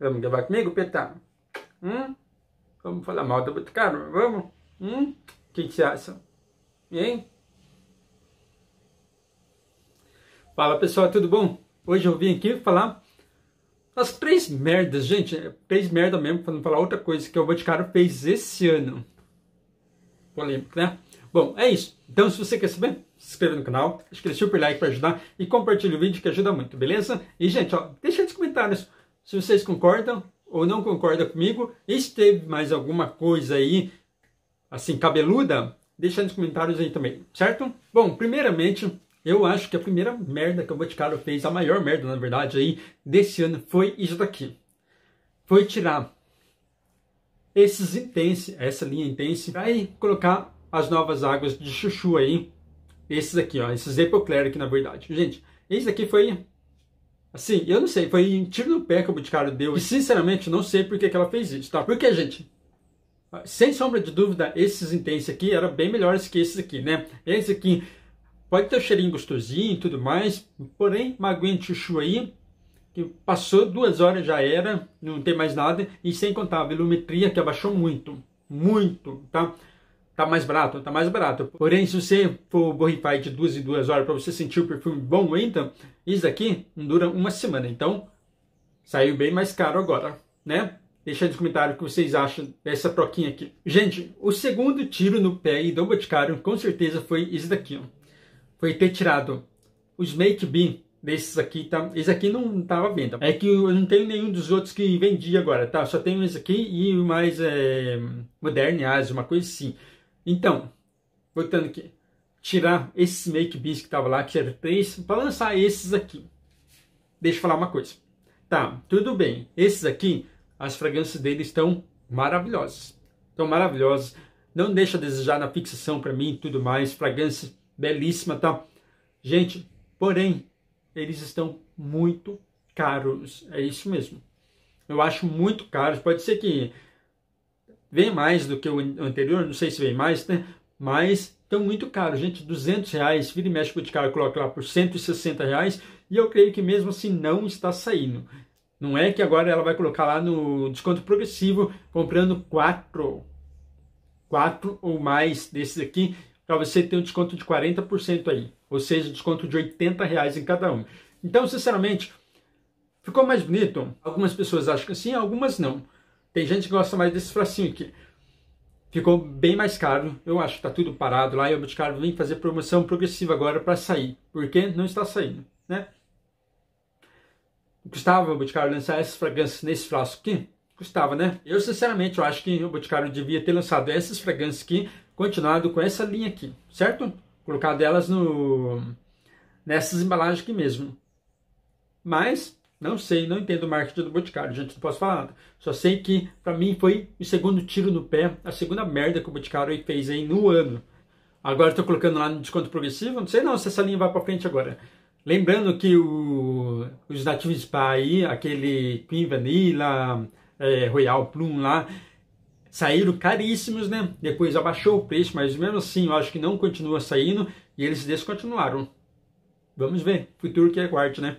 Vamos gravar comigo, Petá? Hum? Vamos falar mal do Boticário? Vamos? Hum? O que, que você acha? Hein? Fala pessoal, tudo bom? Hoje eu vim aqui falar as três merdas, gente. Três merdas mesmo, para não falar outra coisa que o Boticário fez esse ano. Polêmico, né? Bom, é isso. Então, se você quer saber, se inscreva no canal, deixa aquele é super like para ajudar e compartilha o vídeo que ajuda muito, beleza? E, gente, ó, deixa nos comentários se vocês concordam ou não concordam comigo. E se teve mais alguma coisa aí, assim, cabeluda, deixa nos comentários aí também, certo? Bom, primeiramente, eu acho que a primeira merda que o Boticário fez, a maior merda, na verdade, aí, desse ano, foi isso daqui. Foi tirar esses intense, essa linha intense, aí colocar as novas águas de chuchu aí. Esses aqui, ó, esses Epoclero aqui, na verdade. Gente, esse daqui foi Assim, eu não sei, foi um tiro no pé que o Boticário deu. E sinceramente, não sei por que, que ela fez isso, tá? Porque, gente, sem sombra de dúvida, esses intensos aqui eram bem melhores que esses aqui, né? Esse aqui pode ter um cheirinho gostosinho e tudo mais, porém, uma aguinha chuchu aí, que passou duas horas já era, não tem mais nada, e sem contar a velumetria que abaixou muito, muito, tá? tá mais barato, tá mais barato. Porém, se você for borrifar de duas em duas horas para você sentir o perfume bom ainda, então, isso aqui não dura uma semana. Então, saiu bem mais caro agora, né? Deixa nos comentários o que vocês acham dessa troquinha aqui. Gente, o segundo tiro no pé e do Boticário com certeza foi isso daqui, ó. Foi ter tirado os Make Bean desses aqui, tá? Esse aqui não tava vendo É que eu não tenho nenhum dos outros que vendi agora, tá? Só tenho esse aqui e mais é, eh, Modern Asia, uma coisa assim. Então, voltando aqui, tirar esses make beans que tava lá, que era três, para lançar esses aqui. Deixa eu falar uma coisa. Tá, tudo bem. Esses aqui, as fragrâncias deles estão maravilhosas. Estão maravilhosas. Não deixa a desejar na fixação para mim e tudo mais. Fragrância belíssima, tá? Gente, porém, eles estão muito caros. É isso mesmo. Eu acho muito caros. Pode ser que vem mais do que o anterior, não sei se vem mais, né? mas estão muito caros, gente, 200 reais, vira e mexe o cara coloca lá por 160 reais, e eu creio que mesmo assim não está saindo. Não é que agora ela vai colocar lá no desconto progressivo, comprando quatro, quatro ou mais desses aqui, para você ter um desconto de 40% aí, ou seja, desconto de 80 reais em cada um. Então, sinceramente, ficou mais bonito? Algumas pessoas acham que sim, algumas não. Tem gente que gosta mais desse fracinho aqui. Ficou bem mais caro, eu acho que está tudo parado lá e o Boticário vem fazer promoção progressiva agora para sair, porque não está saindo, né? Custava o Boticário lançar essas fragrâncias nesse frasco aqui? Custava, né? Eu, sinceramente, eu acho que o Boticário devia ter lançado essas fragrâncias aqui, continuado com essa linha aqui, certo? Colocado elas no... nessas embalagens aqui mesmo. Mas, não sei, não entendo o marketing do Boticário, gente, não posso falar nada. Só sei que, para mim, foi o segundo tiro no pé, a segunda merda que o Boticário fez aí no ano. Agora estou colocando lá no desconto progressivo, não sei não se essa linha vai para frente agora. Lembrando que o, os nativos Spa aí, aquele Queen Vanilla, é, Royal Plum lá, saíram caríssimos, né? Depois abaixou o preço, mas mesmo assim eu acho que não continua saindo e eles descontinuaram. Vamos ver, futuro que é quarto, né?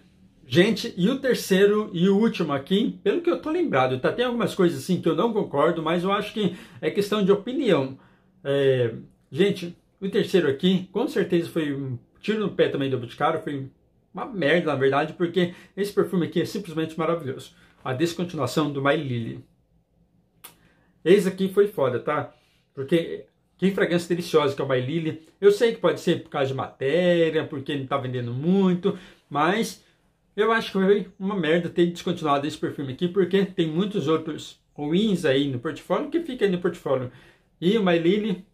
Gente, e o terceiro e o último aqui, pelo que eu tô lembrado, tá? Tem algumas coisas assim que eu não concordo, mas eu acho que é questão de opinião. É, gente, o terceiro aqui, com certeza foi um tiro no pé também do Boticário, foi uma merda, na verdade, porque esse perfume aqui é simplesmente maravilhoso. A descontinuação do My Lily. Esse aqui foi foda, tá? Porque que fragrância deliciosa que é o My Lily. Eu sei que pode ser por causa de matéria, porque ele não tá vendendo muito, mas eu acho que foi uma merda ter descontinuado esse perfume aqui, porque tem muitos outros ruins aí no portfólio, que fica aí no portfólio. E o My Lily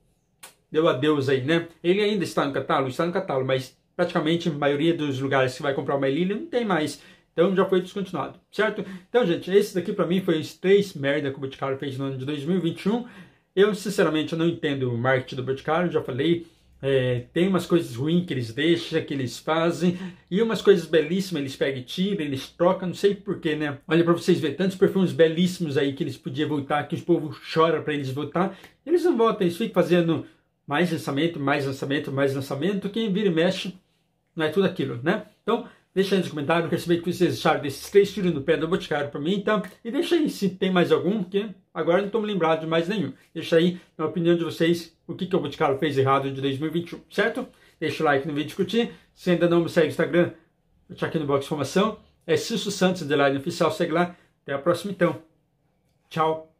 deu adeus aí, né? Ele ainda está no catálogo, está no catálogo, mas praticamente a maioria dos lugares que vai comprar o My Lily não tem mais. Então já foi descontinuado, certo? Então, gente, esse daqui para mim foi os três merda que o Boticário fez no ano de 2021. Eu, sinceramente, não entendo o marketing do Boticário, já falei é, tem umas coisas ruins que eles deixam, que eles fazem, e umas coisas belíssimas eles pegam e tiram, eles trocam, não sei porquê, né? Olha para vocês ver, tantos perfumes belíssimos aí que eles podiam voltar, que os povos choram para eles voltar, eles não voltam, eles ficam fazendo mais lançamento, mais lançamento, mais lançamento, quem vira e mexe não é tudo aquilo, né? Então, Deixa aí nos comentários, eu quero saber o que vocês acharam desses três tiros no pé do Boticário para mim, então. E deixa aí se tem mais algum, porque agora não estou me lembrado de mais nenhum. Deixa aí na opinião de vocês o que, que o Boticário fez errado de 2021, certo? Deixa o like no vídeo curtir. Se ainda não me segue no Instagram, eu aqui no box de informação. É Cício Santos, Live oficial, segue lá. Até a próxima então. Tchau.